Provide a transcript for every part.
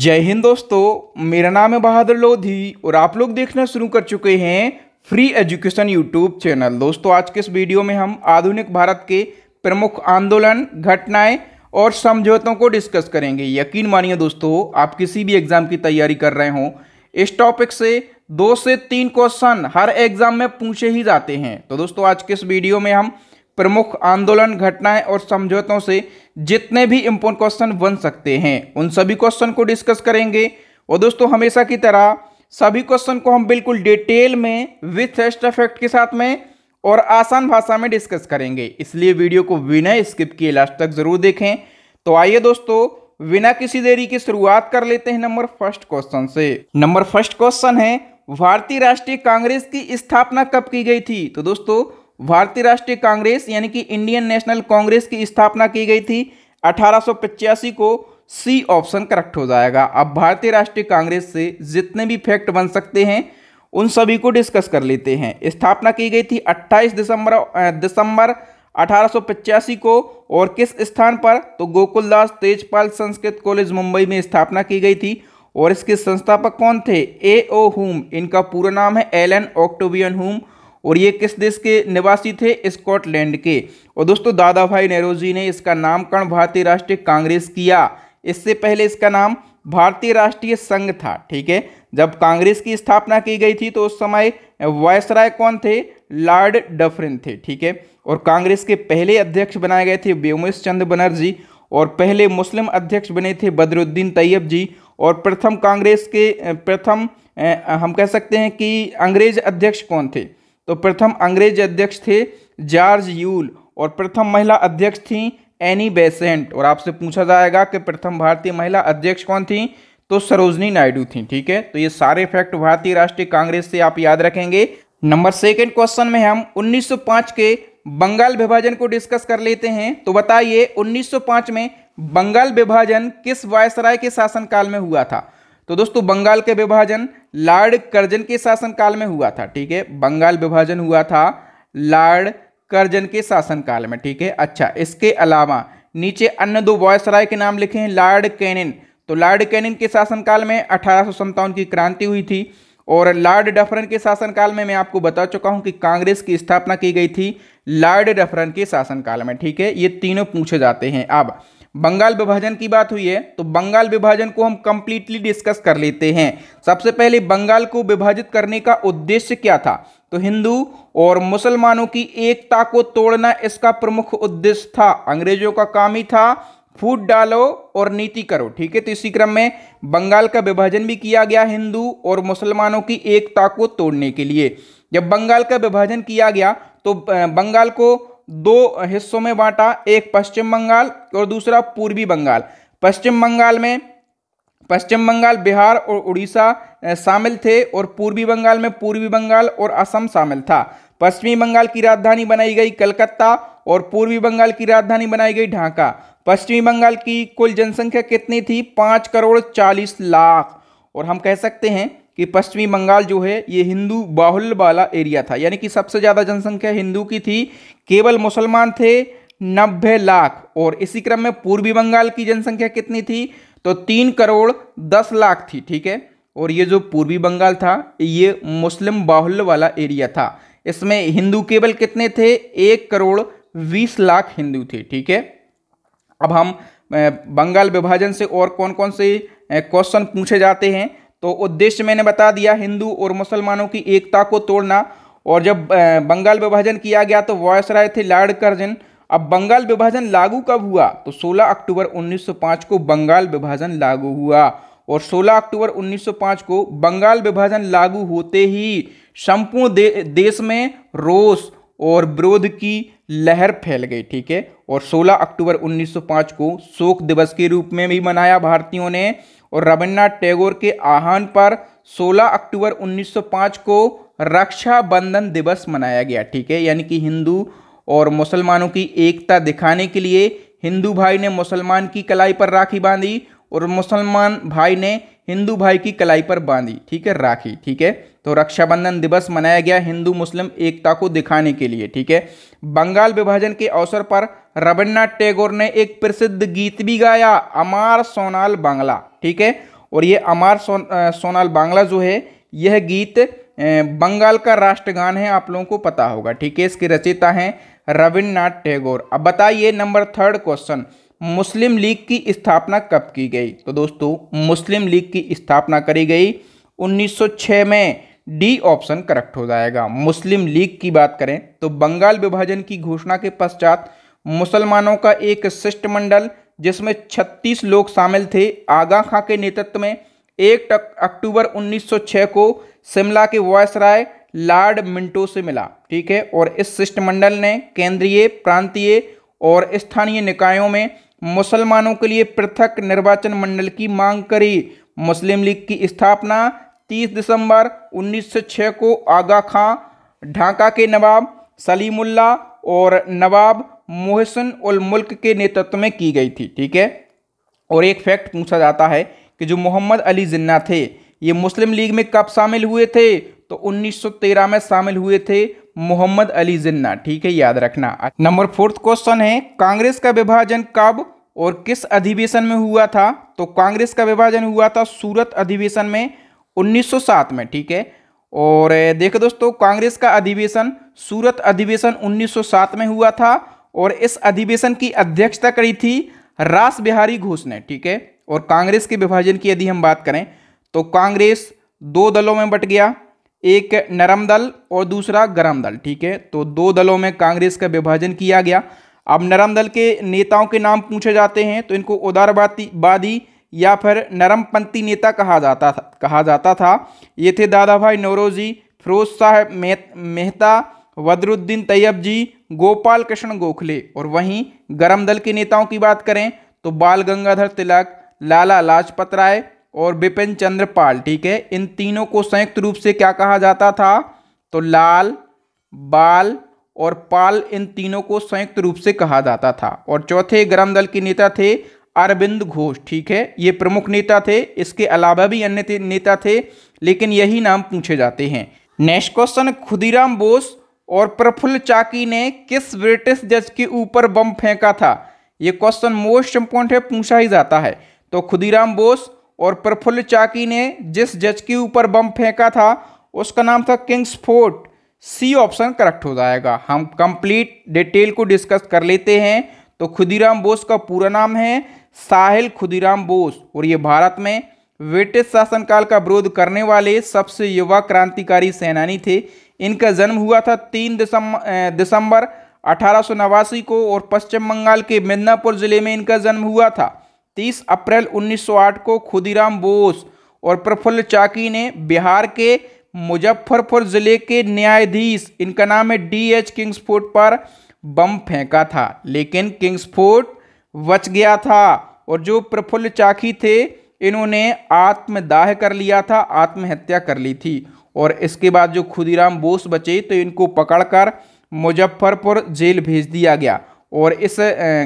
जय हिंद दोस्तों मेरा नाम है बहादुर लोधी और आप लोग देखना शुरू कर चुके हैं फ्री एजुकेशन यूट्यूब चैनल दोस्तों आज के इस वीडियो में हम आधुनिक भारत के प्रमुख आंदोलन घटनाएं और समझौतों को डिस्कस करेंगे यकीन मानिए दोस्तों आप किसी भी एग्ज़ाम की तैयारी कर रहे हो इस टॉपिक से दो से तीन क्वेश्चन हर एग्ज़ाम में पूछे ही जाते हैं तो दोस्तों आज के इस वीडियो में हम प्रमुख आंदोलन घटनाएं और समझौतों से जितने भी इम्पोर्टेंट क्वेश्चन बन सकते हैं उन सभी क्वेश्चन को डिस्कस करेंगे और दोस्तों हमेशा की तरह सभी क्वेश्चन को हम बिल्कुल डिटेल में विथ इफेक्ट के साथ में और आसान भाषा में डिस्कस करेंगे इसलिए वीडियो को बिना स्किप किए लास्ट तक जरूर देखें तो आइए दोस्तों बिना किसी देरी की शुरुआत कर लेते हैं नंबर फर्स्ट क्वेश्चन से नंबर फर्स्ट क्वेश्चन है भारतीय राष्ट्रीय कांग्रेस की स्थापना कब की गई थी तो दोस्तों भारतीय राष्ट्रीय कांग्रेस यानी कि इंडियन नेशनल कांग्रेस की स्थापना की गई थी अठारह को सी ऑप्शन करेक्ट हो जाएगा अब भारतीय राष्ट्रीय कांग्रेस से जितने भी फैक्ट बन सकते हैं उन सभी को डिस्कस कर लेते हैं स्थापना की गई थी 28 दिसंबर दिसंबर अठारह को और किस स्थान पर तो गोकुलदास तेजपाल संस्कृत कॉलेज मुंबई में स्थापना की गई थी और इसके संस्थापक कौन थे ए ओ हुम इनका पूरा नाम है एलन ऑक्टोबियन हुम और ये किस देश के निवासी थे स्कॉटलैंड के और दोस्तों दादा भाई नेहरू जी ने इसका नामकरण भारतीय राष्ट्रीय कांग्रेस किया इससे पहले इसका नाम भारतीय राष्ट्रीय संघ था ठीक है जब कांग्रेस की स्थापना की गई थी तो उस समय वायसराय कौन थे लॉर्ड डफरिन थे ठीक है और कांग्रेस के पहले अध्यक्ष बनाए गए थे व्योमेश चंद्र बनर्जी और पहले मुस्लिम अध्यक्ष बने थे बदरुद्दीन तैयब जी और प्रथम कांग्रेस के प्रथम हम कह सकते हैं कि अंग्रेज अध्यक्ष कौन थे तो प्रथम अंग्रेज अध्यक्ष थे जॉर्ज यूल और प्रथम महिला अध्यक्ष थी एनी बेसेंट और आपसे पूछा जाएगा कि प्रथम भारतीय महिला अध्यक्ष कौन थी तो सरोजनी नायडू थी ठीक है तो ये सारे फैक्ट भारतीय राष्ट्रीय कांग्रेस से आप याद रखेंगे नंबर सेकंड क्वेश्चन में हम 1905 के बंगाल विभाजन को डिस्कस कर लेते हैं तो बताइए 1905 में बंगाल विभाजन किस वायसराय के शासनकाल में हुआ था तो दोस्तों बंगाल के विभाजन लॉर्ड कर्जन के शासनकाल में हुआ था ठीक है बंगाल विभाजन हुआ था लॉर्ड कर्जन के शासनकाल में ठीक है अच्छा इसके अलावा नीचे अन्य दो वॉयसराय के नाम लिखे हैं लॉर्ड कैनिन तो लॉर्ड कैनिन के शासनकाल में अठारह की क्रांति हुई थी और लॉर्ड डफरन के शासनकाल में मैं आपको बता चुका हूं कि कांग्रेस की स्थापना की गई थी लॉर्ड डफरन के शासनकाल में ठीक है ये तीनों पूछे जाते हैं अब बंगाल विभाजन की बात हुई है तो बंगाल विभाजन को हम कंप्लीटली डिस्कस कर लेते हैं सबसे पहले बंगाल को विभाजित करने का उद्देश्य क्या था तो हिंदू और मुसलमानों की एकता को तोड़ना इसका प्रमुख उद्देश्य था अंग्रेजों का काम ही था फूट डालो और नीति करो ठीक है तो इसी क्रम में बंगाल का विभाजन भी किया गया हिंदू और मुसलमानों की एकता को तोड़ने के लिए जब बंगाल का विभाजन किया गया तो बंगाल को दो हिस्सों में बांटा एक पश्चिम बंगाल और दूसरा पूर्वी बंगाल पश्चिम बंगाल में पश्चिम बंगाल बिहार और उड़ीसा शामिल थे और पूर्वी बंगाल में पूर्वी बंगाल और असम शामिल था पश्चिमी बंगाल की राजधानी बनाई गई कलकत्ता और पूर्वी बंगाल की राजधानी बनाई गई ढाका पश्चिमी बंगाल की कुल जनसंख्या कितनी थी पाँच करोड़ चालीस लाख और हम कह सकते हैं कि पश्चिमी बंगाल जो है ये हिंदू बाहुल्य वाला एरिया था यानी कि सबसे ज़्यादा जनसंख्या हिंदू की थी केवल मुसलमान थे नब्बे लाख और इसी क्रम में पूर्वी बंगाल की जनसंख्या कितनी थी तो तीन करोड़ दस लाख थी ठीक है और ये जो पूर्वी बंगाल था ये मुस्लिम बाहुल्य वाला एरिया था इसमें हिंदू केवल कितने थे एक करोड़ बीस लाख हिंदू थे ठीक है अब हम बंगाल विभाजन से और कौन कौन से क्वेश्चन पूछे जाते हैं तो उद्देश्य मैंने बता दिया हिंदू और मुसलमानों की एकता को तोड़ना और जब बंगाल विभाजन किया गया तो वॉयसराय थे लॉर्ड कर्जन अब बंगाल विभाजन लागू कब हुआ तो 16 अक्टूबर 1905 को बंगाल विभाजन लागू हुआ और 16 अक्टूबर 1905 को बंगाल विभाजन लागू होते ही संपूर्ण दे, देश में रोष और विरोध की लहर फैल गई ठीक है और 16 अक्टूबर 1905 को शोक दिवस के रूप में भी मनाया भारतीयों ने और रविन्द्रनाथ टैगोर के आह्वान पर 16 अक्टूबर 1905 को रक्षाबंधन दिवस मनाया गया ठीक है यानी कि हिंदू और मुसलमानों की एकता दिखाने के लिए हिंदू भाई ने मुसलमान की कलाई पर राखी बांधी और मुसलमान भाई ने हिंदू भाई की कलाई पर बांधी ठीक है राखी ठीक है तो रक्षाबंधन दिवस मनाया गया हिंदू मुस्लिम एकता को दिखाने के लिए ठीक है बंगाल विभाजन के अवसर पर रविन्द्रनाथ टैगोर ने एक प्रसिद्ध गीत भी गाया अमार सोनाल बांग्ला ठीक है और ये अमार सोन, सोनाल बांग्ला जो है यह गीत बंगाल का राष्ट्रगान है आप लोगों को पता होगा ठीक है इसकी रचयिता हैं रविन्द्रनाथ टैगोर अब बताइए number third question Muslim League की स्थापना कब की गई तो दोस्तों मुस्लिम लीग की स्थापना करी गई 1906 में डी ऑप्शन करेक्ट हो जाएगा मुस्लिम लीग की बात करें तो बंगाल विभाजन की घोषणा के पश्चात मुसलमानों का एक शिष्टमंडल जिसमें 36 लोग शामिल थे आगा खां के नेतृत्व में एक अक्टूबर 1906 को शिमला के वायसराय लॉर्ड मिंटो से मिला ठीक है और इस शिष्टमंडल ने केंद्रीय प्रांतीय और स्थानीय निकायों में मुसलमानों के लिए पृथक निर्वाचन मंडल की मांग करी मुस्लिम लीग की स्थापना 30 दिसंबर 1906 को आगा खां ढाका के नवाब सलीमुल्ला और नवाब मोहसिन उल मुल्क के नेतृत्व में की गई थी ठीक है और एक फैक्ट पूछा जाता है कि जो मोहम्मद अली जिन्ना थे ये मुस्लिम लीग में कब शामिल हुए थे तो 1913 में शामिल हुए थे मोहम्मद अली जिन्ना ठीक है याद रखना नंबर फोर्थ क्वेश्चन है कांग्रेस का विभाजन कब और किस अधिवेशन में हुआ था तो कांग्रेस का विभाजन हुआ था सूरत अधिवेशन में 1907 में ठीक है और देखो दोस्तों कांग्रेस का अधिवेशन सूरत अधिवेशन 1907 में हुआ था और इस अधिवेशन की अध्यक्षता करी थी रास बिहारी घोष ने ठीक है और कांग्रेस के विभाजन की यदि हम बात करें तो कांग्रेस दो दलों में बट गया एक नरम दल और दूसरा गरम दल ठीक है तो दो दलों में कांग्रेस का विभाजन किया गया अब नरम दल के नेताओं के नाम पूछे जाते हैं तो इनको उदारवादी या फिर नरमपंथी नेता कहा जाता था कहा जाता था ये थे दादा भाई नौरोजी फिरोज साहब मेहता बदरुद्दीन तैयब जी गोपाल कृष्ण गोखले और वहीं गरम दल के नेताओं की बात करें तो बाल गंगाधर तिलक लाला लाजपत राय और बिपिन चंद्र पाल ठीक है इन तीनों को संयुक्त रूप से क्या कहा जाता था तो लाल बाल और पाल इन तीनों को संयुक्त रूप से कहा जाता था और चौथे गरम दल के नेता थे अरविंद घोष ठीक है ये प्रमुख नेता थे इसके अलावा भी अन्य नेता थे लेकिन यही नाम पूछे जाते हैं नेक्स्ट क्वेश्चन खुदीराम बोस और प्रफुल्ल चाकी ने किस ब्रिटिश जज के ऊपर बम फेंका था ये क्वेश्चन मोस्ट इम्पोर्टेंट है पूछा ही जाता है तो खुदीराम बोस और प्रफुल्ल चाकी ने जिस जज के ऊपर बम फेंका था उसका नाम था Kingsford C option correct हो जाएगा हम कंप्लीट डिटेल को डिस्कस कर लेते हैं तो खुदीराम बोस का पूरा नाम है साहिल खुदीराम बोस और ये भारत में ब्रिटिश शासनकाल का विरोध करने वाले सबसे युवा क्रांतिकारी सेनानी थे इनका जन्म हुआ था तीन दिसंबर दिसंबर अठारह को और पश्चिम बंगाल के मिदनापुर जिले में इनका जन्म हुआ था 30 अप्रैल 1908 को खुदीराम बोस और प्रफुल्ल चाकी ने बिहार के मुजफ्फरपुर जिले के न्यायाधीश इनका नाम है डी एच किंग्सफोर्ट पर बम फेंका था लेकिन किंग्सफोर्ट वच गया था और जो प्रफुल्ल चाखी थे इन्होंने आत्मदाह कर लिया था आत्महत्या कर ली थी और इसके बाद जो खुदीराम बोस बचे तो इनको पकड़कर मुजफ्फरपुर जेल भेज दिया गया और इस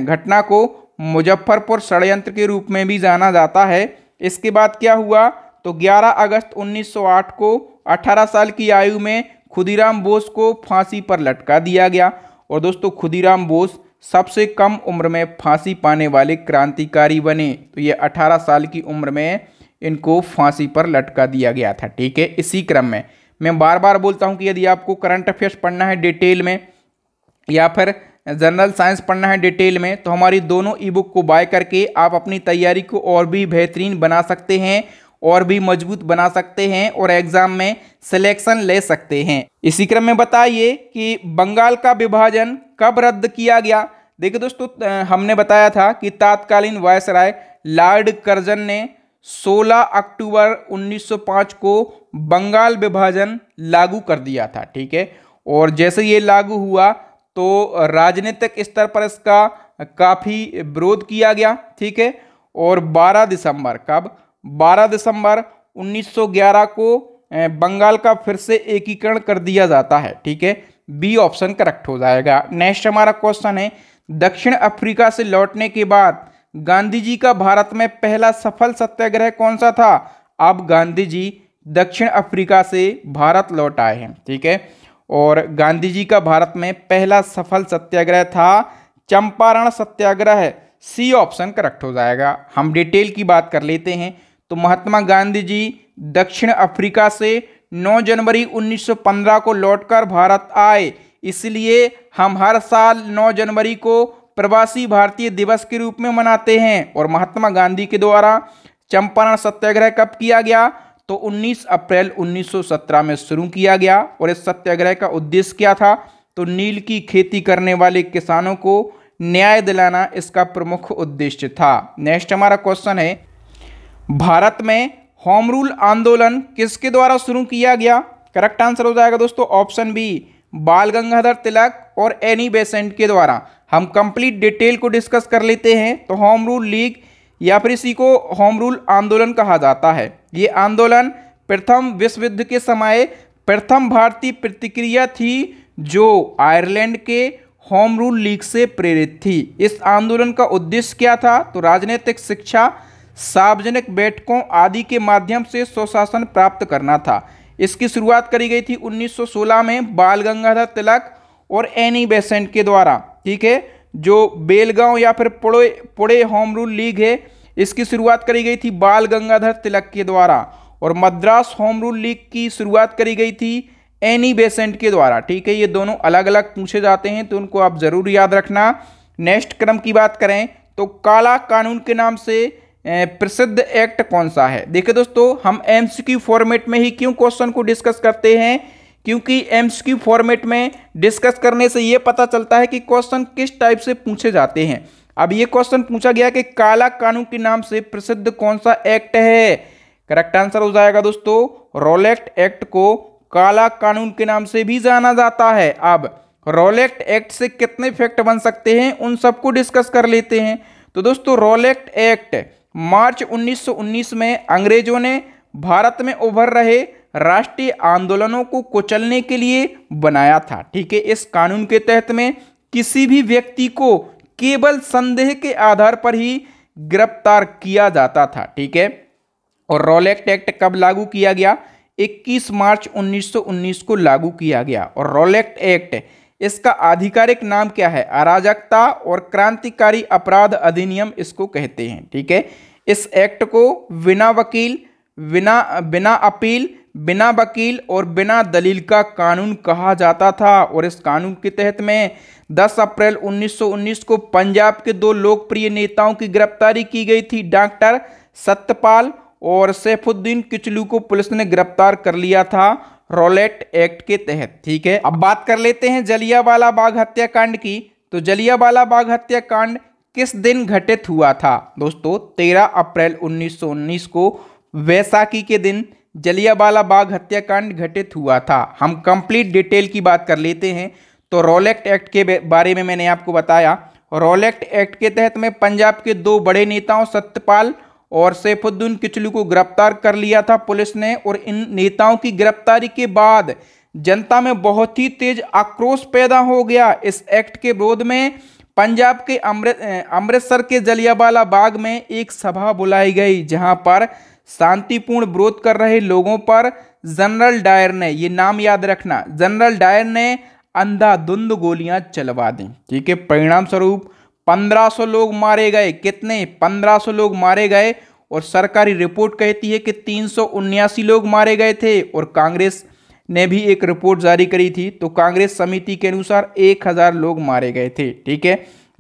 घटना को मुजफ्फरपुर षडयंत्र के रूप में भी जाना जाता है इसके बाद क्या हुआ तो 11 अगस्त 1908 को 18 साल की आयु में खुदीराम बोस को फांसी पर लटका दिया गया और दोस्तों खुदीराम बोस सबसे कम उम्र में फांसी पाने वाले क्रांतिकारी बने तो ये 18 साल की उम्र में इनको फांसी पर लटका दिया गया था ठीक है इसी क्रम में मैं बार बार बोलता हूँ कि यदि आपको करंट अफेयर्स पढ़ना है डिटेल में या फिर जनरल साइंस पढ़ना है डिटेल में तो हमारी दोनों ई बुक को बाय करके आप अपनी तैयारी को और भी बेहतरीन बना सकते हैं और भी मजबूत बना सकते हैं और एग्ज़ाम में सिलेक्शन ले सकते हैं इसी क्रम में बताइए कि बंगाल का विभाजन कब रद्द किया गया देखिए दोस्तों हमने बताया था कि तात्कालीन वायसराय लॉर्ड कर्जन ने 16 अक्टूबर 1905 को बंगाल विभाजन लागू कर दिया था ठीक है और जैसे ये लागू हुआ तो राजनीतिक स्तर पर इसका काफ़ी विरोध किया गया ठीक है और 12 दिसंबर कब 12 दिसंबर 1911 को बंगाल का फिर से एकीकरण कर दिया जाता है ठीक है बी ऑप्शन करेक्ट हो जाएगा नेक्स्ट हमारा क्वेश्चन है दक्षिण अफ्रीका से लौटने के बाद गांधी जी का भारत में पहला सफल सत्याग्रह कौन सा था अब गांधी जी दक्षिण अफ्रीका से भारत लौट आए हैं ठीक है और गांधी जी का भारत में पहला सफल सत्याग्रह था चंपारण सत्याग्रह सी ऑप्शन करेक्ट हो जाएगा हम डिटेल की बात कर लेते हैं तो महात्मा गांधी जी दक्षिण अफ्रीका से 9 जनवरी 1915 को लौटकर भारत आए इसलिए हम हर साल 9 जनवरी को प्रवासी भारतीय दिवस के रूप में मनाते हैं और महात्मा गांधी के द्वारा चंपारण सत्याग्रह कब किया गया तो 19 अप्रैल 1917 में शुरू किया गया और इस सत्याग्रह का उद्देश्य क्या था तो नील की खेती करने वाले किसानों को न्याय दिलाना इसका प्रमुख उद्देश्य था नेक्स्ट हमारा क्वेश्चन है भारत में होम रूल आंदोलन किसके द्वारा शुरू किया गया करेक्ट आंसर हो जाएगा दोस्तों ऑप्शन बी बाल गंगाधर तिलक और एनी बेसेंट के द्वारा हम कंप्लीट डिटेल को डिस्कस कर लेते हैं तो होम रूल लीग या फिर इसी को होम रूल आंदोलन कहा जाता है ये आंदोलन प्रथम विश्व युद्ध के समय प्रथम भारतीय प्रतिक्रिया थी जो आयरलैंड के होम रूल लीग से प्रेरित थी इस आंदोलन का उद्देश्य क्या था तो राजनीतिक शिक्षा सार्वजनिक बैठकों आदि के माध्यम से स्वशासन प्राप्त करना था इसकी शुरुआत करी गई थी 1916 में बाल गंगाधर तिलक और एनी बेसेंट के द्वारा ठीक है जो बेलगांव या फिर Pune Pune home rule league है इसकी शुरुआत करी गई थी बाल गंगाधर तिलक के द्वारा और मद्रास होम रूल लीग की शुरुआत करी गई थी एनी बेसेंट के द्वारा ठीक है ये दोनों अलग अलग पूछे जाते हैं तो उनको आप ज़रूर याद रखना नेक्स्ट क्रम की बात करें तो काला कानून के नाम से प्रसिद्ध एक्ट कौन सा है देखिए दोस्तों हम एमसीक्यू फॉर्मेट में ही क्यों क्वेश्चन को डिस्कस करते हैं क्योंकि एमसीक्यू फॉर्मेट में डिस्कस करने से ये पता चलता है कि क्वेश्चन किस टाइप से पूछे जाते हैं अब ये क्वेश्चन पूछा गया कि काला कानून के नाम से प्रसिद्ध कौन सा एक्ट है करेक्ट आंसर हो जाएगा दोस्तों रोलेक्ट एक्ट को काला कानून के नाम से भी जाना जाता है अब रोलेक्ट एक्ट से कितने फैक्ट बन सकते हैं उन सबको डिस्कस कर लेते हैं तो दोस्तों रोलेक्ट एक्ट मार्च 1919 में अंग्रेजों ने भारत में उभर रहे राष्ट्रीय आंदोलनों को कुचलने के लिए बनाया था ठीक है इस कानून के तहत में किसी भी व्यक्ति को केवल संदेह के आधार पर ही गिरफ्तार किया जाता था ठीक है और रॉलेक्ट एक्ट कब लागू किया गया 21 मार्च 1919 को लागू किया गया और एक्ट एक्ट इसका आधिकारिक नाम क्या है अराजकता और क्रांतिकारी अपराध अधिनियम इसको कहते हैं ठीक है इस एक्ट को बिना वकील बिना बिना अपील बिना वकील और बिना दलील का कानून कहा जाता था और इस कानून के तहत में 10 अप्रैल 1919 को पंजाब के दो लोकप्रिय नेताओं की गिरफ्तारी की गई थी डॉक्टर सत्यपाल और सैफुद्दीन किचलू को पुलिस ने गिरफ्तार कर लिया था रोलेट एक्ट के तहत ठीक है अब बात कर लेते हैं जलियावाला बाग हत्याकांड की तो जलियावाला बाग हत्याकांड किस दिन घटित हुआ था दोस्तों 13 अप्रैल 1919 को वैसाखी के दिन जलियावाला बाग हत्याकांड घटित हुआ था हम कंप्लीट डिटेल की बात कर लेते हैं तो रोलेक्ट एक्ट के बारे में मैंने आपको बताया रोलेक्ट एक्ट के तहत में पंजाब के दो बड़े नेताओं सत्यपाल और सैफुद्दीन किचलू को गिरफ्तार कर लिया था पुलिस ने और इन नेताओं की गिरफ्तारी के बाद जनता में बहुत ही तेज आक्रोश पैदा हो गया इस एक्ट के विरोध में पंजाब के अमृतसर के जलियावाला बाग में एक सभा बुलाई गई जहां पर शांतिपूर्ण विरोध कर रहे लोगों पर जनरल डायर ने ये नाम याद रखना जनरल डायर ने अंधाधुंध गोलियां चलवा दी ठीक है परिणाम स्वरूप 1500 लोग मारे गए कितने 1500 लोग मारे गए और सरकारी रिपोर्ट कहती है कि तीन लोग मारे गए थे और कांग्रेस ने भी एक रिपोर्ट जारी करी थी तो कांग्रेस समिति के अनुसार एक हज़ार लोग मारे गए थे ठीक है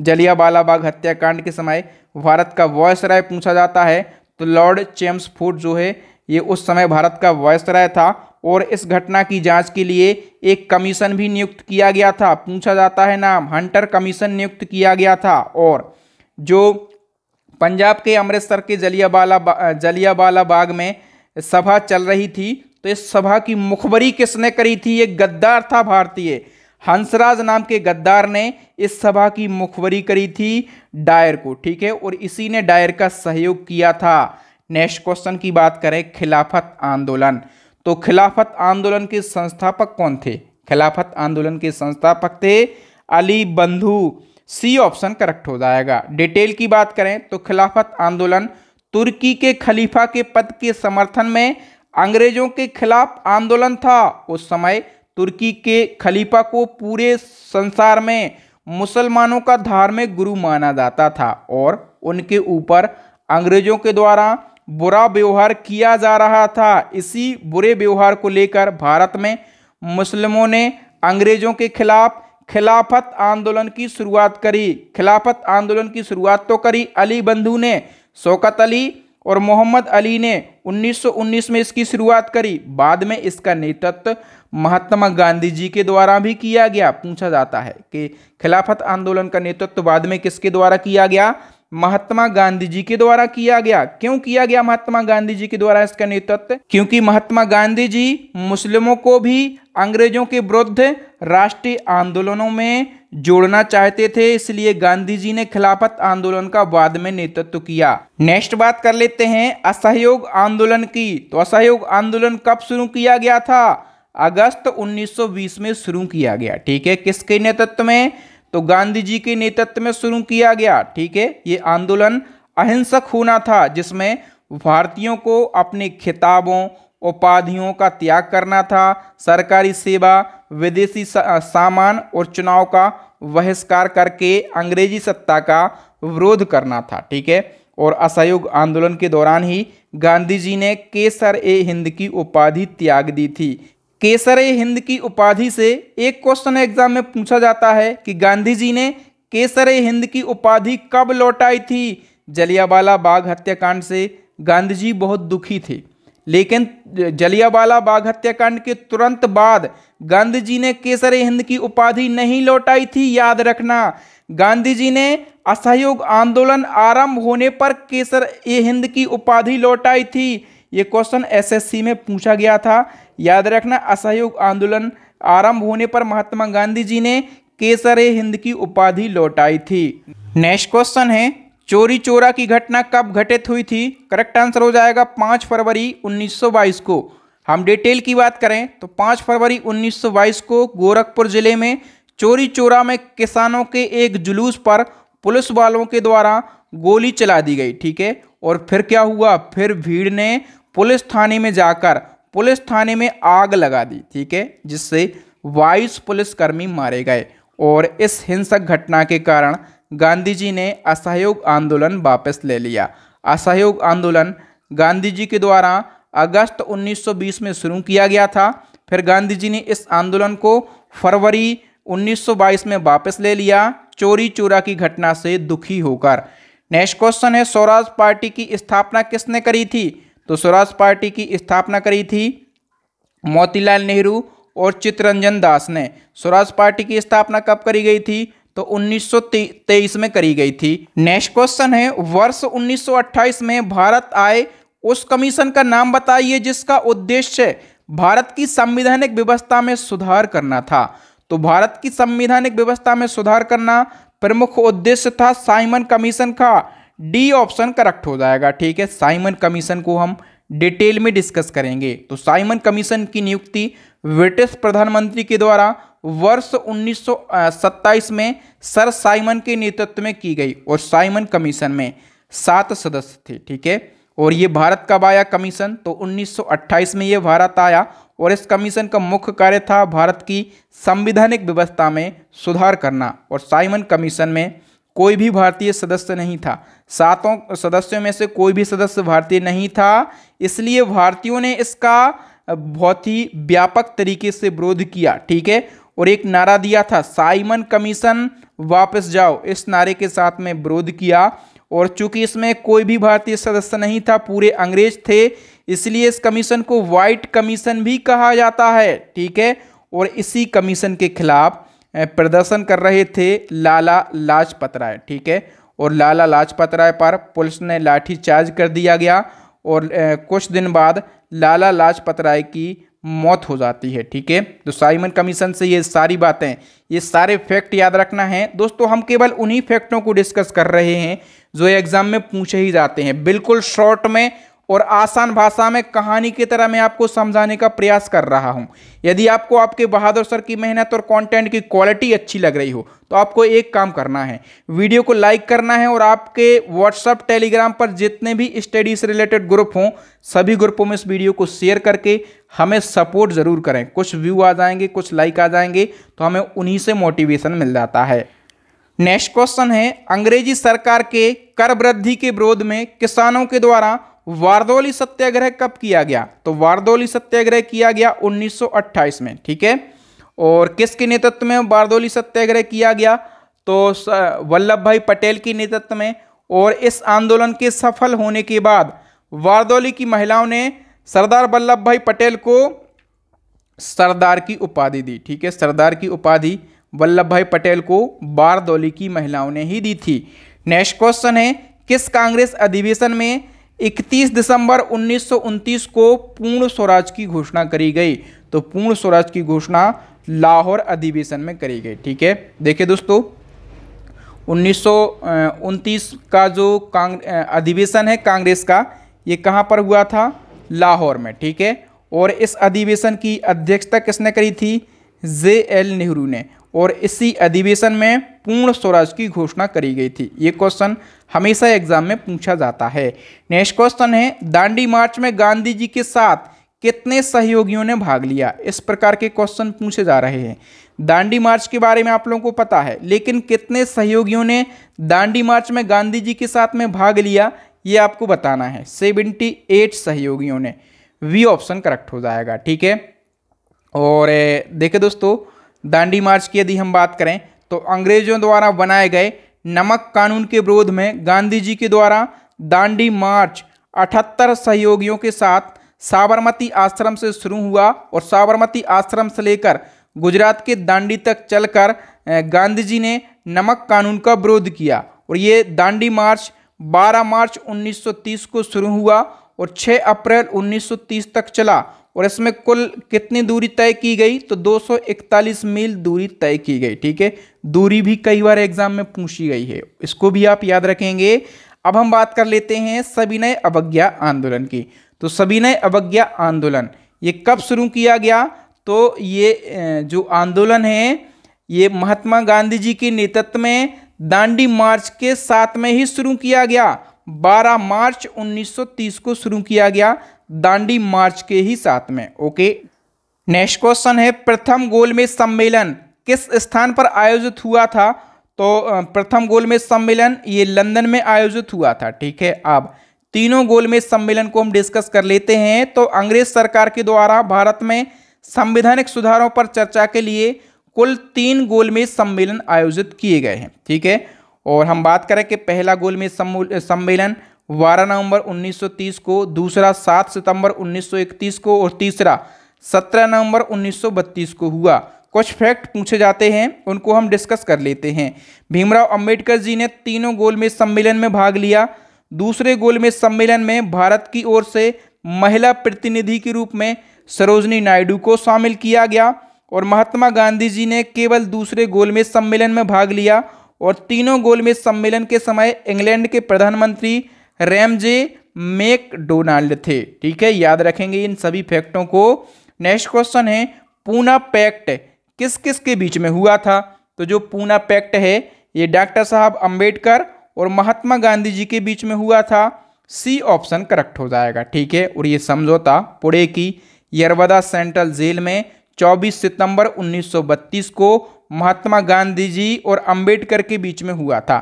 जलियावाला बाग हत्याकांड के समय भारत का वॉयस राय पूछा जाता है तो लॉर्ड चेम्सफोर्ड जो है ये उस समय भारत का वॉयस राय था और इस घटना की जांच के लिए एक कमीशन भी नियुक्त किया गया था पूछा जाता है नाम हंटर कमीशन नियुक्त किया गया था और जो पंजाब के अमृतसर के जलियावाला बा, जलियावाला बाग में सभा चल रही थी तो इस सभा की मुखबरी किसने करी थी ये गद्दार था भारतीय हंसराज नाम के गद्दार ने इस सभा की मुखबरी करी थी डायर को ठीक है और इसी ने डायर का सहयोग किया था नेक्स्ट क्वेश्चन की बात करें खिलाफत आंदोलन तो खिलाफत आंदोलन के संस्थापक कौन थे खिलाफत आंदोलन के संस्थापक थे अली बंधु सी ऑप्शन करेक्ट हो जाएगा डिटेल की बात करें तो खिलाफत आंदोलन तुर्की के खलीफा के पद के समर्थन में अंग्रेजों के खिलाफ आंदोलन था उस समय तुर्की के खलीफा को पूरे संसार में मुसलमानों का धार्मिक गुरु माना जाता था और उनके ऊपर अंग्रेजों के द्वारा बुरा व्यवहार किया जा रहा था इसी बुरे व्यवहार को लेकर भारत में मुस्लिमों ने अंग्रेज़ों के खिलाफ खिलाफत आंदोलन की शुरुआत करी खिलाफत आंदोलन की शुरुआत तो करी अली बंधु ने शौकत अली और मोहम्मद अली ने 1919 में इसकी शुरुआत करी बाद में इसका नेतृत्व महात्मा गांधी जी के द्वारा भी किया गया पूछा जाता है कि खिलाफत आंदोलन का नेतृत्व बाद में किसके द्वारा किया गया महात्मा गांधी जी के द्वारा किया गया क्यों किया गया महात्मा गांधी जी के द्वारा इसका नेतृत्व क्योंकि महात्मा गांधी जी मुस्लिमों को भी अंग्रेजों के विरुद्ध राष्ट्रीय आंदोलनों में जोड़ना चाहते थे इसलिए गांधी जी ने खिलाफत आंदोलन का बाद में नेतृत्व किया नेक्स्ट बात कर लेते हैं असहयोग आंदोलन की तो असहयोग आंदोलन कब शुरू किया गया था अगस्त 1920 में शुरू किया गया ठीक है किसके नेतृत्व में तो गांधी जी के नेतृत्व में शुरू किया गया ठीक है ये आंदोलन अहिंसक होना था जिसमें भारतीयों को अपने खिताबों उपाधियों का त्याग करना था सरकारी सेवा विदेशी सामान और चुनाव का बहिष्कार करके अंग्रेजी सत्ता का विरोध करना था ठीक है और असहयोग आंदोलन के दौरान ही गांधी जी ने केसर ए हिंद की उपाधि त्याग दी थी केसर ए हिंद की उपाधि से एक क्वेश्चन एग्जाम में पूछा जाता है कि गांधी जी ने केसर ए हिंद की उपाधि कब लौटाई थी जलियावाला बाग हत्याकांड से गांधी जी बहुत दुखी थे लेकिन जलियावाला बाग हत्याकांड के तुरंत बाद गांधी जी ने केसर हिंद की उपाधि नहीं लौटाई थी याद रखना गांधी जी ने असहयोग आंदोलन आरंभ होने पर केसर ए हिंद की उपाधि लौटाई थी ये क्वेश्चन एसएससी में पूछा गया था याद रखना असहयोग आंदोलन आरंभ होने पर महात्मा गांधी जी ने केसर हिंद की उपाधि लौटाई थी नेक्स्ट क्वेश्चन है चोरी चोरा की घटना कब घटित हुई थी करेक्ट आंसर हो जाएगा पाँच फरवरी उन्नीस को हम डिटेल की बात करें तो पाँच फरवरी उन्नीस को गोरखपुर जिले में चोरी चोरा में किसानों के एक जुलूस पर पुलिस वालों के द्वारा गोली चला दी गई ठीक है और फिर क्या हुआ फिर भीड़ ने पुलिस थाने में जाकर पुलिस थाने में आग लगा दी ठीक है जिससे बाईस पुलिसकर्मी मारे गए और इस हिंसक घटना के कारण गांधी जी ने असहयोग आंदोलन वापस ले लिया असहयोग आंदोलन गांधी जी के द्वारा अगस्त 1920 में शुरू किया गया था फिर गांधी जी ने इस आंदोलन को फरवरी 1922 में वापस ले लिया चोरी चोरा की घटना से दुखी होकर नेक्स्ट क्वेश्चन है स्वराज पार्टी की स्थापना किसने करी थी तो स्वराज पार्टी की स्थापना करी थी मोतीलाल नेहरू और चित्तरंजन दास ने स्वराज पार्टी की स्थापना कब करी गई थी तो 1923 में करी गई थी नेक्स्ट क्वेश्चन है वर्ष 1928 में भारत आए उस कमीशन का नाम बताइए जिसका उद्देश्य भारत की संविधानिक व्यवस्था में सुधार करना था तो भारत की संवैधानिक व्यवस्था में सुधार करना प्रमुख उद्देश्य था साइमन कमीशन का डी ऑप्शन करेक्ट हो जाएगा ठीक है साइमन कमीशन को हम डिटेल में डिस्कस करेंगे तो साइमन कमीशन की नियुक्ति ब्रिटिश प्रधानमंत्री के द्वारा वर्ष 1927 में सर साइमन के नेतृत्व में की गई और साइमन कमीशन में सात सदस्य थे ठीक है और ये भारत कब आया कमीशन तो 1928 में ये भारत आया और इस कमीशन का मुख्य कार्य था भारत की संविधानिक व्यवस्था में सुधार करना और साइमन कमीशन में कोई भी भारतीय सदस्य नहीं था सातों सदस्यों में से कोई भी सदस्य भारतीय नहीं था इसलिए भारतीयों ने इसका बहुत ही व्यापक तरीके से विरोध किया ठीक है और एक नारा दिया था साइमन कमीशन वापस जाओ इस नारे के साथ में विरोध किया और चूंकि इसमें कोई भी भारतीय सदस्य नहीं था पूरे अंग्रेज थे इसलिए इस कमीशन को वाइट कमीशन भी कहा जाता है ठीक है और इसी कमीशन के खिलाफ प्रदर्शन कर रहे थे लाला लाजपत राय ठीक है और लाला लाजपत राय पर पुलिस ने लाठी चार्ज कर दिया गया और कुछ दिन बाद लाला लाजपत राय की मौत हो जाती है ठीक है तो साइमन कमीशन से ये सारी बातें ये सारे फैक्ट याद रखना है दोस्तों हम केवल उन्हीं फैक्टों को डिस्कस कर रहे हैं जो एग्ज़ाम में पूछे ही जाते हैं बिल्कुल शॉर्ट में और आसान भाषा में कहानी की तरह मैं आपको समझाने का प्रयास कर रहा हूँ यदि आपको आपके बहादुर सर की मेहनत और कंटेंट की क्वालिटी अच्छी लग रही हो तो आपको एक काम करना है वीडियो को लाइक करना है और आपके व्हाट्सअप टेलीग्राम पर जितने भी स्टडी से रिलेटेड ग्रुप हों सभी ग्रुपों में इस वीडियो को शेयर करके हमें सपोर्ट ज़रूर करें कुछ व्यू आ जाएंगे कुछ लाइक आ जाएंगे तो हमें उन्हीं से मोटिवेशन मिल जाता है नेक्स्ट क्वेश्चन है अंग्रेजी सरकार के कर वृद्धि के विरोध में किसानों के द्वारा वारदोली सत्याग्रह कब किया गया तो वारदोली सत्याग्रह किया गया 1928 में ठीक है और किसके नेतृत्व में वारदोली सत्याग्रह किया गया तो वल्लभ भाई पटेल के नेतृत्व में और इस आंदोलन के सफल होने के बाद वारदोली की महिलाओं ने सरदार वल्लभ भाई पटेल को सरदार की उपाधि दी ठीक है सरदार की उपाधि वल्लभ भाई पटेल को बारदौली की महिलाओं ने ही दी थी नेक्स्ट क्वेश्चन है किस कांग्रेस अधिवेशन में इकतीस दिसंबर उन्नीस को पूर्ण स्वराज की घोषणा करी गई तो पूर्ण स्वराज की घोषणा लाहौर अधिवेशन में करी गई ठीक है देखिए दोस्तों उन्नीस का जो कांग अधिवेशन है कांग्रेस का ये कहाँ पर हुआ था लाहौर में ठीक है और इस अधिवेशन की अध्यक्षता किसने करी थी जे एल नेहरू ने और इसी अधिवेशन में पूर्ण स्वराज की घोषणा करी गई थी ये क्वेश्चन हमेशा एग्जाम में पूछा जाता है नेक्स्ट क्वेश्चन है दांडी मार्च में गांधी जी के साथ कितने सहयोगियों ने भाग लिया इस प्रकार के क्वेश्चन पूछे जा रहे हैं दांडी मार्च के बारे में आप लोगों को पता है लेकिन कितने सहयोगियों ने दांडी मार्च में गांधी जी के साथ में भाग लिया ये आपको बताना है सेवेंटी एट सहयोगियों ने वी ऑप्शन करेक्ट हो जाएगा ठीक है और देखे दोस्तों दांडी मार्च की यदि हम बात करें तो अंग्रेजों द्वारा बनाए गए नमक कानून के विरोध में गांधी जी के द्वारा दांडी मार्च अठहत्तर सहयोगियों के साथ साबरमती आश्रम से शुरू हुआ और साबरमती आश्रम से लेकर गुजरात के दांडी तक चलकर गांधी जी ने नमक कानून का विरोध किया और ये दांडी मार्च 12 मार्च 1930 को शुरू हुआ और 6 अप्रैल 1930 तक चला और इसमें कुल कितनी दूरी तय की गई तो 241 मील दूरी तय की गई ठीक है दूरी भी कई बार एग्जाम में पूछी गई है इसको भी आप याद रखेंगे अब हम बात कर लेते हैं सविनय अवज्ञा आंदोलन की तो सविनय अवज्ञा आंदोलन ये कब शुरू किया गया तो ये जो आंदोलन है ये महात्मा गांधी जी के नेतृत्व में दांडी मार्च के साथ में ही शुरू किया गया 12 मार्च 1930 को शुरू किया गया दांडी मार्च के ही साथ में ओके नेक्स्ट क्वेश्चन है प्रथम गोल में सम्मेलन किस स्थान पर आयोजित हुआ था तो प्रथम गोल में सम्मेलन ये लंदन में आयोजित हुआ था ठीक है अब तीनों गोल में सम्मेलन को हम डिस्कस कर लेते हैं तो अंग्रेज सरकार के द्वारा भारत में संवैधानिक सुधारों पर चर्चा के लिए कुल तीन गोल में सम्मेलन आयोजित किए गए हैं ठीक है और हम बात करें कि पहला गोल में सम्मेलन बारह नवंबर 1930 को दूसरा सात सितंबर 1931 को और तीसरा सत्रह नवंबर 1932 को हुआ कुछ फैक्ट पूछे जाते हैं उनको हम डिस्कस कर लेते हैं भीमराव अंबेडकर जी ने तीनों गोलमेज सम्मेलन में भाग लिया दूसरे गोलमेज सम्मेलन में भारत की ओर से महिला प्रतिनिधि के रूप में सरोजनी नायडू को शामिल किया गया और महात्मा गांधी जी ने केवल दूसरे गोलमेज सम्मेलन में भाग लिया और तीनों गोलमेज सम्मेलन के समय इंग्लैंड के प्रधानमंत्री जे मेक डोनाल्ड थे ठीक है याद रखेंगे इन सभी फैक्टों को नेक्स्ट क्वेश्चन है पूना पैक्ट किस किस के बीच में हुआ था तो जो पूना पैक्ट है ये डॉक्टर साहब अंबेडकर और महात्मा गांधी जी के बीच में हुआ था सी ऑप्शन करेक्ट हो जाएगा ठीक है और ये समझौता पुणे की यरवदा सेंट्रल जेल में 24 सितंबर 1932 को महात्मा गांधी जी और अंबेडकर के बीच में हुआ था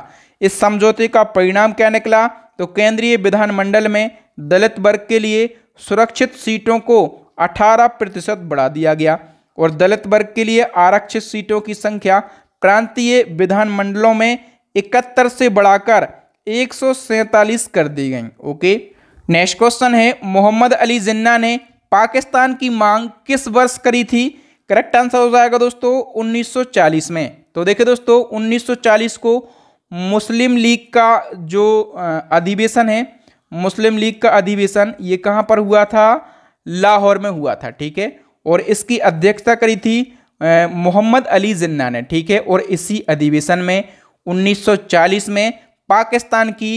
इस समझौते का परिणाम क्या निकला तो केंद्रीय विधानमंडल में दलित वर्ग के लिए सुरक्षित सीटों को 18 प्रतिशत बढ़ा दिया गया और दलित वर्ग के लिए आरक्षित सीटों की संख्या क्रांतीय विधानमंडलों में इकहत्तर से बढ़ाकर एक कर दी गई ओके नेक्स्ट क्वेश्चन है मोहम्मद अली जिन्ना ने पाकिस्तान की मांग किस वर्ष करी थी करेक्ट आंसर हो जाएगा दोस्तों 1940 में तो देखिए दोस्तों 1940 को मुस्लिम लीग का जो अधिवेशन है मुस्लिम लीग का अधिवेशन ये कहाँ पर हुआ था लाहौर में हुआ था ठीक है और इसकी अध्यक्षता करी थी मोहम्मद अली जिन्ना ने ठीक है और इसी अधिवेशन में 1940 में पाकिस्तान की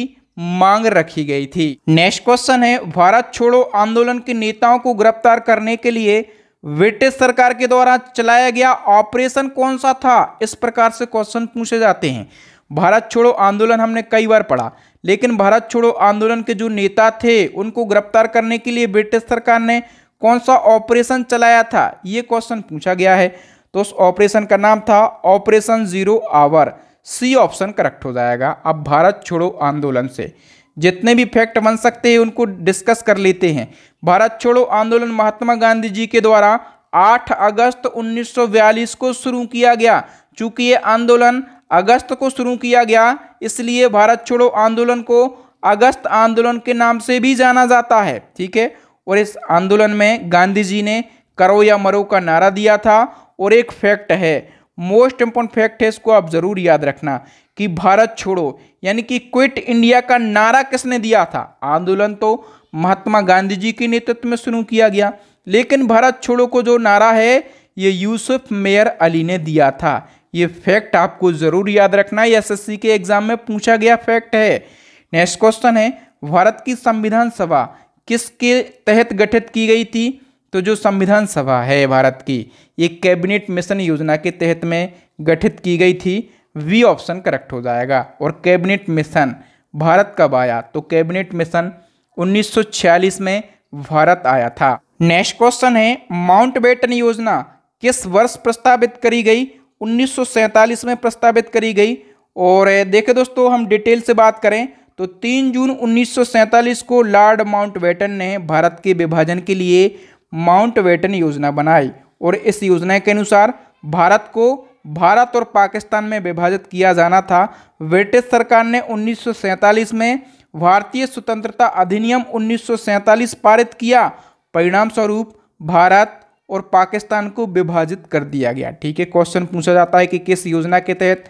मांग रखी गई थी नेक्स्ट क्वेश्चन है भारत छोड़ो आंदोलन के नेताओं को गिरफ्तार करने के लिए ब्रिटिश सरकार के द्वारा चलाया गया ऑपरेशन कौन सा था इस प्रकार से क्वेश्चन पूछे जाते हैं भारत छोड़ो आंदोलन हमने कई बार पढ़ा लेकिन भारत छोड़ो आंदोलन के जो नेता थे उनको गिरफ्तार करने के लिए ब्रिटिश सरकार ने कौन सा ऑपरेशन चलाया था ये क्वेश्चन पूछा गया है तो उस ऑपरेशन का नाम था operation zero hour C option correct हो जाएगा अब भारत छोड़ो आंदोलन से जितने भी फैक्ट बन सकते हैं उनको डिस्कस कर लेते हैं भारत छोड़ो आंदोलन महात्मा गांधी जी के द्वारा 8 अगस्त 1942 को शुरू किया गया चूंकि ये आंदोलन अगस्त को शुरू किया गया इसलिए भारत छोड़ो आंदोलन को अगस्त आंदोलन के नाम से भी जाना जाता है ठीक है और इस आंदोलन में गांधी जी ने करो या मरो का नारा दिया था और एक फैक्ट है मोस्ट इम्पोर्टेंट फैक्ट है इसको आप ज़रूर याद रखना कि भारत छोड़ो यानी कि क्विट इंडिया का नारा किसने दिया था आंदोलन तो महात्मा गांधी जी के नेतृत्व में शुरू किया गया लेकिन भारत छोड़ो को जो नारा है ये यूसुफ मेयर अली ने दिया था ये फैक्ट आपको ज़रूर याद रखना है एस के एग्जाम में पूछा गया फैक्ट है नेक्स्ट क्वेश्चन है भारत की संविधान सभा किसके तहत गठित की गई थी तो जो संविधान सभा है भारत की ये कैबिनेट मिशन योजना के तहत में गठित की गई थी वी ऑप्शन करेक्ट हो जाएगा और कैबिनेट मिशन भारत कब आया तो कैबिनेट मिशन 1946 में भारत आया था नेक्स्ट क्वेश्चन है माउंट योजना किस वर्ष प्रस्तावित करी गई 1947 में प्रस्तावित करी गई और देखें दोस्तों हम डिटेल से बात करें तो 3 जून 1947 को लॉर्ड माउंटबेटन ने भारत के विभाजन के लिए माउंटबेटन योजना बनाई और इस योजना के अनुसार भारत को भारत और पाकिस्तान में विभाजित किया जाना था ब्रिटिश सरकार ने 1947 में भारतीय स्वतंत्रता अधिनियम 1947 पारित किया परिणाम स्वरूप भारत और पाकिस्तान को विभाजित कर दिया गया ठीक है क्वेश्चन पूछा जाता है कि किस योजना के तहत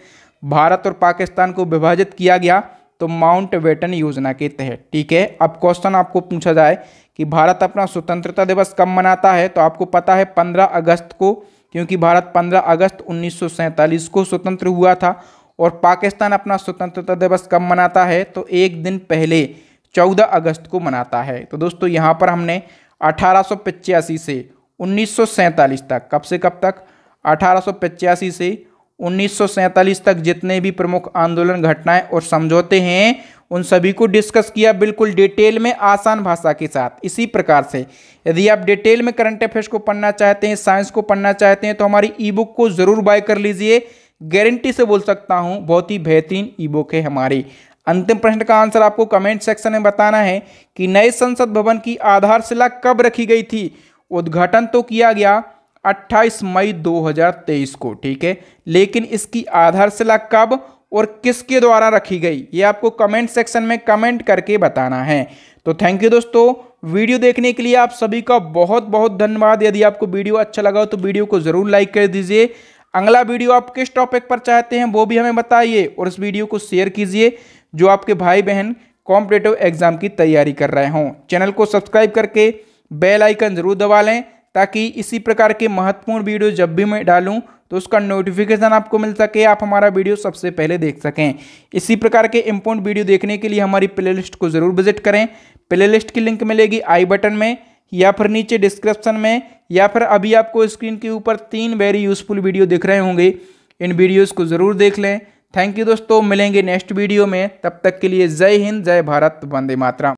भारत और पाकिस्तान को विभाजित किया गया तो माउंट वेटन योजना के तहत ठीक है अब क्वेश्चन आपको पूछा जाए कि भारत अपना स्वतंत्रता दिवस कब मनाता है तो आपको पता है 15 अगस्त को क्योंकि भारत 15 अगस्त उन्नीस को स्वतंत्र हुआ था और पाकिस्तान अपना स्वतंत्रता दिवस कब मनाता है तो एक दिन पहले 14 अगस्त को मनाता है तो दोस्तों यहाँ पर हमने अठारह से उन्नीस तक कब से कब तक अठारह से उन्नीस तक जितने भी प्रमुख आंदोलन घटनाएं और समझौते हैं उन सभी को डिस्कस किया बिल्कुल डिटेल में आसान भाषा के साथ इसी प्रकार से यदि आप डिटेल में करंट अफेयर्स को पढ़ना चाहते हैं साइंस को पढ़ना चाहते हैं तो हमारी ई बुक को ज़रूर बाय कर लीजिए गारंटी से बोल सकता हूँ बहुत ही बेहतरीन ई बुक है हमारी अंतिम प्रश्न का आंसर आपको कमेंट सेक्शन में बताना है कि नए संसद भवन की आधारशिला कब रखी गई थी उद्घाटन तो किया गया 28 मई 2023 को ठीक है लेकिन इसकी आधारशिला कब और किसके द्वारा रखी गई ये आपको कमेंट सेक्शन में कमेंट करके बताना है तो थैंक यू दोस्तों वीडियो देखने के लिए आप सभी का बहुत बहुत धन्यवाद यदि आपको वीडियो अच्छा लगा हो तो वीडियो को ज़रूर लाइक कर दीजिए अगला वीडियो आप किस टॉपिक पर चाहते हैं वो भी हमें बताइए और इस वीडियो को शेयर कीजिए जो आपके भाई बहन कॉम्पिटेटिव एग्जाम की तैयारी कर रहे हों चैनल को सब्सक्राइब करके बेल आइकन ज़रूर दबा लें ताकि इसी प्रकार के महत्वपूर्ण वीडियो जब भी मैं डालूँ तो उसका नोटिफिकेशन आपको मिल सके आप हमारा वीडियो सबसे पहले देख सकें इसी प्रकार के इम्पोर्ट वीडियो देखने के लिए हमारी प्लेलिस्ट को ज़रूर विजिट करें प्लेलिस्ट की लिंक मिलेगी आई बटन में या फिर नीचे डिस्क्रिप्शन में या फिर अभी आपको स्क्रीन के ऊपर तीन वेरी यूज़फुल वीडियो दिख रहे होंगे इन वीडियोज़ को ज़रूर देख लें थैंक यू दोस्तों मिलेंगे नेक्स्ट वीडियो में तब तक के लिए जय हिंद जय भारत वंदे मातरा